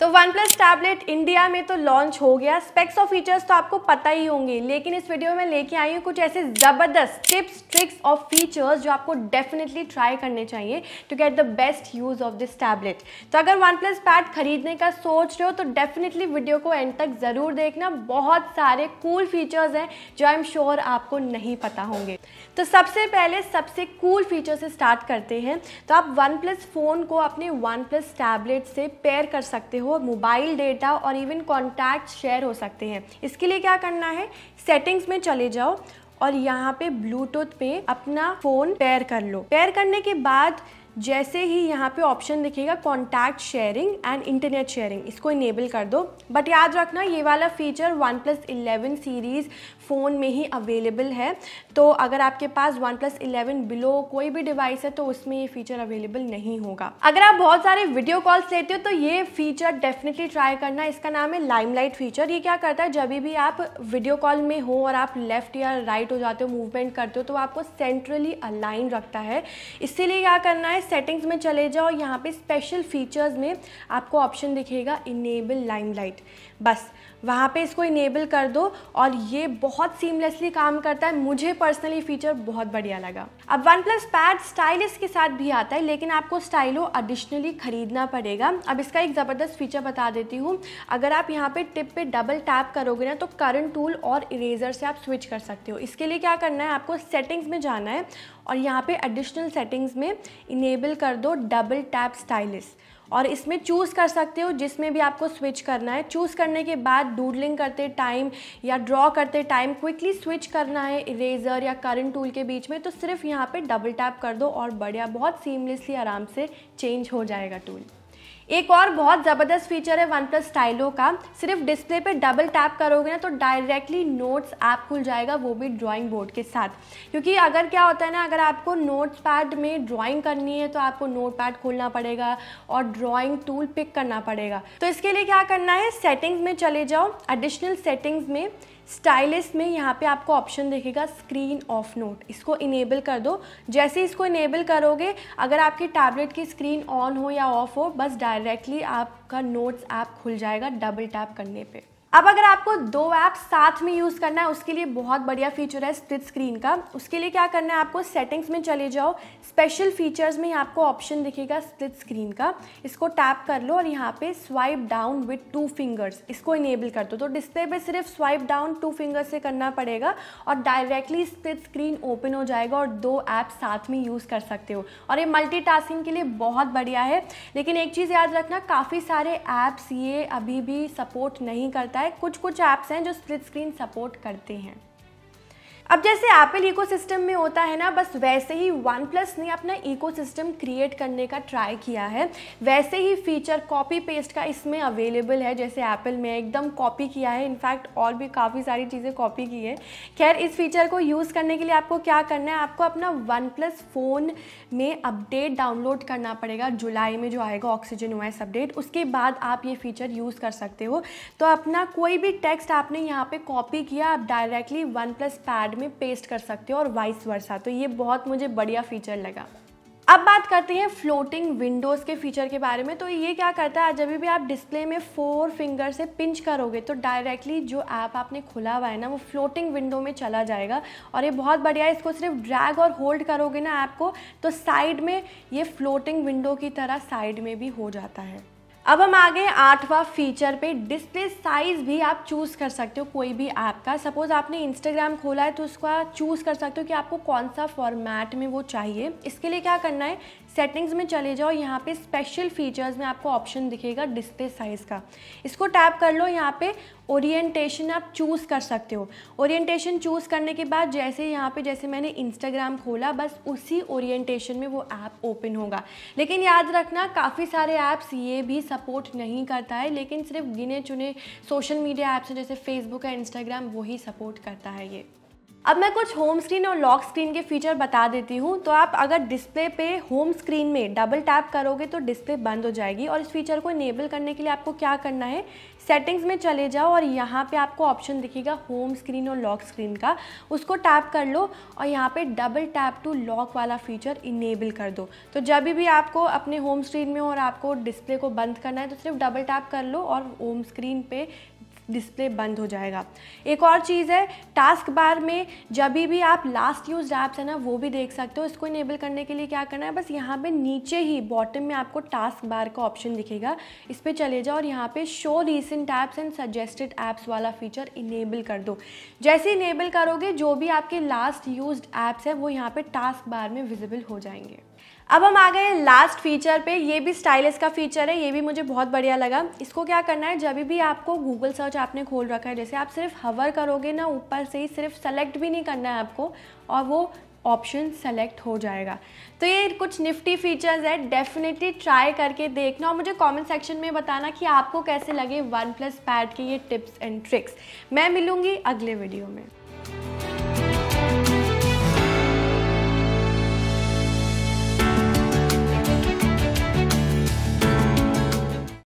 तो one plus tablet India में तो लॉन्च हो गया स्पेक्स और फीचर्स तो आपको पता ही होंगे लेकिन इस वीडियो में लेके आई हूँ कुछ ऐसे ज़बरदस्त टिप्स ट्रिक्स और फीचर्स जो आपको डेफिनेटली ट्राई करने चाहिए to get the best use of this tablet तो अगर वन प्लस पैड खरीदने का सोच रहे हो तो डेफिनेटली वीडियो को एंड तक ज़रूर देखना बहुत सारे कूल cool फीचर्स हैं जो आई एम श्योर आपको नहीं पता होंगे तो सबसे पहले सबसे कूल cool फीचर से स्टार्ट करते हैं तो आप वन प्लस फ़ोन को अपने वन प्लस टैबलेट से पेयर कर सकते हो हो मोबाइल डेटा और इवन कॉन्टैक्ट शेयर हो सकते हैं इसके लिए क्या करना है सेटिंग्स में चले जाओ और यहाँ पे ब्लूटूथ पे अपना फ़ोन पेयर कर लो पेयर करने के बाद जैसे ही यहाँ पे ऑप्शन दिखेगा contact sharing and internet sharing इसको इनेबल कर दो बट याद रखना ये वाला feature one plus eleven series phone में ही अवेलेबल है तो अगर आपके पास वन प्लस इलेवन बिलो कोई भी डिवाइस है तो उसमें ये फीचर अवेलेबल नहीं होगा अगर आप बहुत सारे वीडियो कॉल्स लेते हो तो ये फीचर डेफिनेटली ट्राई करना इसका नाम है लाइमलाइट फीचर ये क्या करता है जब भी आप वीडियो कॉल में हो और आप लेफ्ट या राइट हो जाते हो मूवमेंट करते हो तो आपको सेंट्रली अलाइन रखता है इसीलिए क्या करना है सेटिंग्स में चले जाओ यहाँ पे स्पेशल फीचर्स में आपको ऑप्शन दिखेगा इनेबल लाइमलाइट बस वहाँ पे इसको इनेबल कर दो और ये बहुत सीमलेसली काम करता है मुझे पर्सनली फीचर बहुत बढ़िया लगा अब वन प्लस पैड स्टाइलिस के साथ भी आता है लेकिन आपको स्टाइलो एडिशनली खरीदना पड़ेगा अब इसका एक ज़बरदस्त फीचर बता देती हूँ अगर आप यहाँ पे टिप पे डबल टैप करोगे ना तो करंट टूल और इरेजर से आप स्विच कर सकते हो इसके लिए क्या करना है आपको सेटिंग्स में जाना है और यहाँ पे एडिशनल सेटिंग्स में इनेबल कर दो डबल टैप स्टाइलिस और इसमें चूज़ कर सकते हो जिसमें भी आपको स्विच करना है चूज़ करने के बाद डूडलिंग करते टाइम या ड्रॉ करते टाइम क्विकली स्विच करना है इरेजर या करंट टूल के बीच में तो सिर्फ यहाँ पे डबल टैप कर दो और बढ़िया बहुत सीमलेसली आराम से चेंज हो जाएगा टूल एक और बहुत ज़बरदस्त फीचर है वन प्लस स्टाइलो का सिर्फ डिस्प्ले पे डबल टैप करोगे ना तो डायरेक्टली नोट्स ऐप खुल जाएगा वो भी ड्राइंग बोर्ड के साथ क्योंकि अगर क्या होता है ना अगर आपको नोट्स पैड में ड्राइंग करनी है तो आपको नोट पैड खोलना पड़ेगा और ड्राइंग टूल पिक करना पड़ेगा तो इसके लिए क्या करना है सेटिंग्स में चले जाओ एडिशनल सेटिंग्स में स्टाइलिस में यहाँ पे आपको ऑप्शन देखेगा स्क्रीन ऑफ नोट इसको इनेबल कर दो जैसे इसको इनेबल करोगे अगर आपकी टैबलेट की स्क्रीन ऑन हो या ऑफ हो बस डायरेक्टली आपका नोट्स ऐप खुल जाएगा डबल टैप करने पे अब अगर आपको दो ऐप साथ में यूज़ करना है उसके लिए बहुत बढ़िया फीचर है स्प्लिट स्क्रीन का उसके लिए क्या करना है आपको सेटिंग्स में चले जाओ स्पेशल फीचर्स में आपको ऑप्शन दिखेगा स्प्लिट स्क्रीन का इसको टैप कर लो और यहाँ पे swipe down with two fingers इसको इनेबल कर दो तो डिस्प्ले पे सिर्फ स्वाइप डाउन टू फिंगर्स से करना पड़ेगा और डायरेक्टली स्प्लिट स्क्रीन ओपन हो जाएगा और दो ऐप साथ में यूज़ कर सकते हो और ये मल्टी के लिए बहुत बढ़िया है लेकिन एक चीज़ याद रखना काफ़ी सारे ऐप्स ये अभी भी सपोर्ट नहीं करता है है कुछ कुछ ऐप्स हैं जो स्प्लिट स्क्रीन सपोर्ट करते हैं अब जैसे एप्पल इकोसिस्टम में होता है ना बस वैसे ही वन प्लस ने अपना इकोसिस्टम क्रिएट करने का ट्राई किया है वैसे ही फीचर कॉपी पेस्ट का इसमें अवेलेबल है जैसे एप्पल में एकदम कॉपी किया है इनफैक्ट और भी काफ़ी सारी चीज़ें कॉपी की है खैर इस फीचर को यूज़ करने के लिए आपको क्या करना है आपको अपना वन प्लस फ़ोन में अपडेट डाउनलोड करना पड़ेगा जुलाई में जो आएगा ऑक्सीजन ओएस अपडेट उसके बाद आप ये फीचर यूज़ कर सकते हो तो अपना कोई भी टेक्स्ट आपने यहाँ पर कॉपी किया आप डायरेक्टली वन प्लस पैड में पेस्ट कर सकते हो और वाइस वर्षा तो ये बहुत मुझे बढ़िया फीचर लगा अब बात करते हैं फ्लोटिंग विंडोज़ के फीचर के बारे में तो ये क्या करता है जब भी आप डिस्प्ले में फोर फिंगर से पिंच करोगे तो डायरेक्टली जो ऐप आपने खुला हुआ है ना वो फ्लोटिंग विंडो में चला जाएगा और ये बहुत बढ़िया है इसको सिर्फ ड्रैग और होल्ड करोगे ना ऐप को तो साइड में ये फ्लोटिंग विंडो की तरह साइड में भी हो जाता है अब हम आगे आठवां फीचर पे डिस्प्ले साइज़ भी आप चूज़ कर सकते हो कोई भी ऐप का सपोज़ आपने इंस्टाग्राम खोला है तो आप चूज़ कर सकते हो कि आपको कौन सा फॉर्मेट में वो चाहिए इसके लिए क्या करना है सेटिंग्स में चले जाओ यहाँ पे स्पेशल फीचर्स में आपको ऑप्शन दिखेगा डिस्प्ले साइज़ का इसको टैप कर लो यहाँ पे ओरिएंटेशन आप चूज़ कर सकते हो ओरिएंटेशन चूज़ करने के बाद जैसे यहाँ पे जैसे मैंने इंस्टाग्राम खोला बस उसी ओरिएंटेशन में वो ऐप ओपन होगा लेकिन याद रखना काफ़ी सारे ऐप्स ये भी सपोर्ट नहीं करता है लेकिन सिर्फ गिने चुने सोशल मीडिया ऐप्स जैसे फेसबुक या इंस्टाग्राम वही सपोर्ट करता है ये अब मैं कुछ होम स्क्रीन और लॉक स्क्रीन के फीचर बता देती हूँ तो आप अगर डिस्प्ले पे होम स्क्रीन में डबल टैप करोगे तो डिस्प्ले बंद हो जाएगी और इस फीचर को इनेबल करने के लिए आपको क्या करना है सेटिंग्स में चले जाओ और यहाँ पे आपको ऑप्शन दिखेगा होम स्क्रीन और लॉक स्क्रीन का उसको टैप कर लो और यहाँ पे डबल टैप टू लॉक वाला फीचर इनेबल कर दो तो जब भी आपको अपने होम स्क्रीन में और आपको डिस्प्ले को बंद करना है तो सिर्फ डबल टैप कर लो और होम स्क्रीन पे डिस्प्ले बंद हो जाएगा एक और चीज़ है टास्क बार में जब भी आप लास्ट यूज ऐप्स है ना वो भी देख सकते हो इसको इनेबल करने के लिए क्या करना है बस यहाँ पे नीचे ही बॉटम में आपको टास्क बार का ऑप्शन दिखेगा इस पर चले जाओ और यहाँ पे show recent apps and suggested apps वाला फीचर इनेबल कर दो जैसे इनेबल करोगे जो भी आपके लास्ट यूज ऐप्स है वो यहाँ पर टास्क बार में विजिबल हो जाएंगे अब हम आ गए लास्ट फीचर पे ये भी स्टाइलिस का फीचर है ये भी मुझे बहुत बढ़िया लगा इसको क्या करना है जब भी आपको गूगल सर्च आपने खोल रखा है जैसे आप सिर्फ हवर करोगे ना ऊपर से ही सिर्फ सेलेक्ट भी नहीं करना है आपको और वो ऑप्शन सेलेक्ट हो जाएगा तो ये कुछ निफ्टी फीचर्स है डेफिनेटली ट्राई करके देखना और मुझे कमेंट सेक्शन में बताना कि आपको कैसे लगे वन प्लस पैड के ये टिप्स एंड ट्रिक्स मैं मिलूंगी अगले वीडियो में